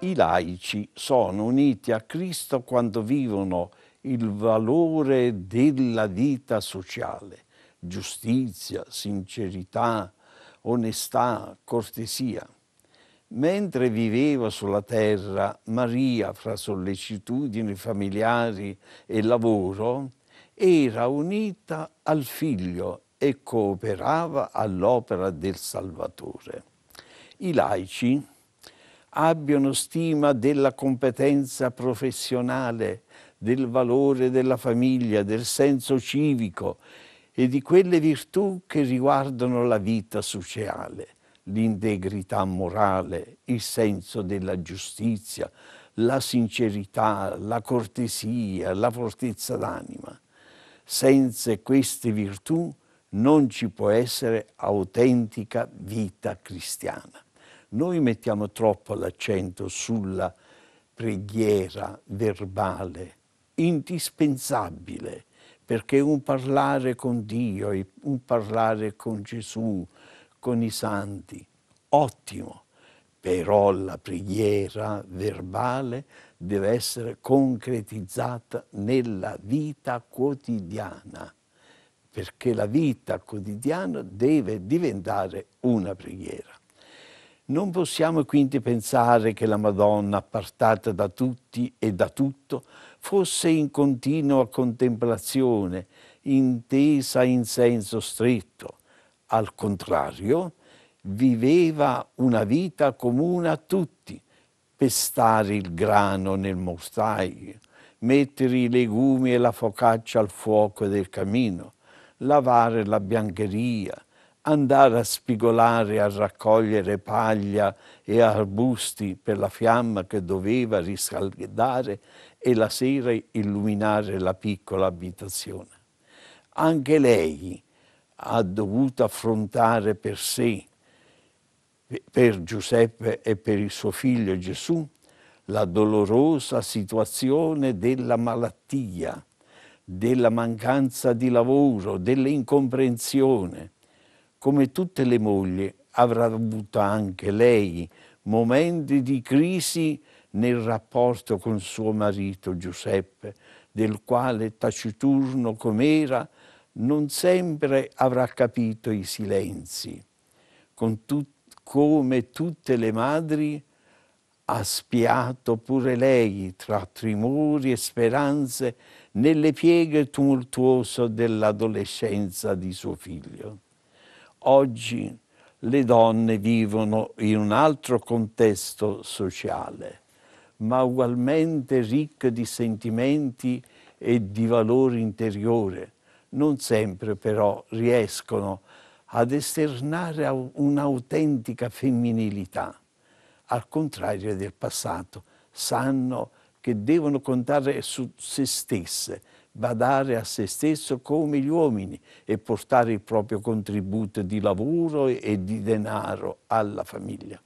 I laici sono uniti a Cristo quando vivono il valore della vita sociale, giustizia, sincerità, onestà, cortesia. Mentre viveva sulla terra, Maria, fra sollecitudini familiari e lavoro, era unita al figlio e cooperava all'opera del Salvatore. I laici abbiano stima della competenza professionale, del valore della famiglia, del senso civico e di quelle virtù che riguardano la vita sociale, l'integrità morale, il senso della giustizia, la sincerità, la cortesia, la fortezza d'anima. Senza queste virtù non ci può essere autentica vita cristiana. Noi mettiamo troppo l'accento sulla preghiera verbale, indispensabile, perché un parlare con Dio, un parlare con Gesù, con i santi, ottimo, però la preghiera verbale deve essere concretizzata nella vita quotidiana perché la vita quotidiana deve diventare una preghiera. Non possiamo quindi pensare che la Madonna, appartata da tutti e da tutto, fosse in continua contemplazione, intesa in senso stretto. Al contrario, viveva una vita comune a tutti, pestare il grano nel mostaio, mettere i legumi e la focaccia al fuoco del camino, lavare la biancheria, andare a spigolare, a raccogliere paglia e arbusti per la fiamma che doveva riscaldare e la sera illuminare la piccola abitazione. Anche lei ha dovuto affrontare per sé, per Giuseppe e per il suo figlio Gesù, la dolorosa situazione della malattia, della mancanza di lavoro, dell'incomprensione. Come tutte le mogli avrà avuto anche lei momenti di crisi nel rapporto con suo marito Giuseppe, del quale taciturno com'era, non sempre avrà capito i silenzi. Tut come tutte le madri, ha spiato pure lei tra trimori e speranze nelle pieghe tumultuose dell'adolescenza di suo figlio. Oggi le donne vivono in un altro contesto sociale, ma ugualmente ricche di sentimenti e di valore interiore. Non sempre però riescono ad esternare un'autentica femminilità al contrario del passato, sanno che devono contare su se stesse, badare a se stesso come gli uomini e portare il proprio contributo di lavoro e di denaro alla famiglia.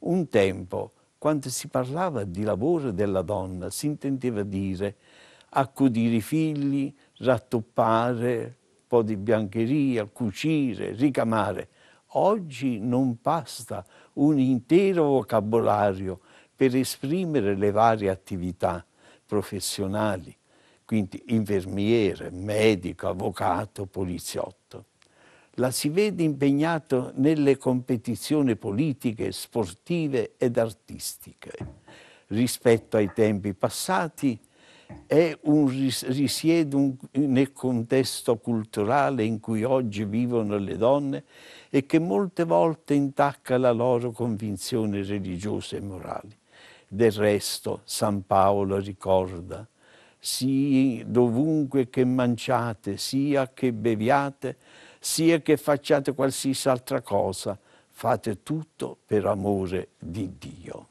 Un tempo, quando si parlava di lavoro della donna, si intendeva dire accudire i figli, rattoppare, un po' di biancheria, cucire, ricamare. Oggi non basta un intero vocabolario per esprimere le varie attività professionali, quindi infermiere, medico, avvocato, poliziotto. La si vede impegnato nelle competizioni politiche, sportive ed artistiche. Rispetto ai tempi passati, è un, risiede un, nel contesto culturale in cui oggi vivono le donne e che molte volte intacca la loro convinzione religiosa e morale. Del resto, San Paolo ricorda, sia dovunque che mangiate, sia che beviate, sia che facciate qualsiasi altra cosa, fate tutto per amore di Dio.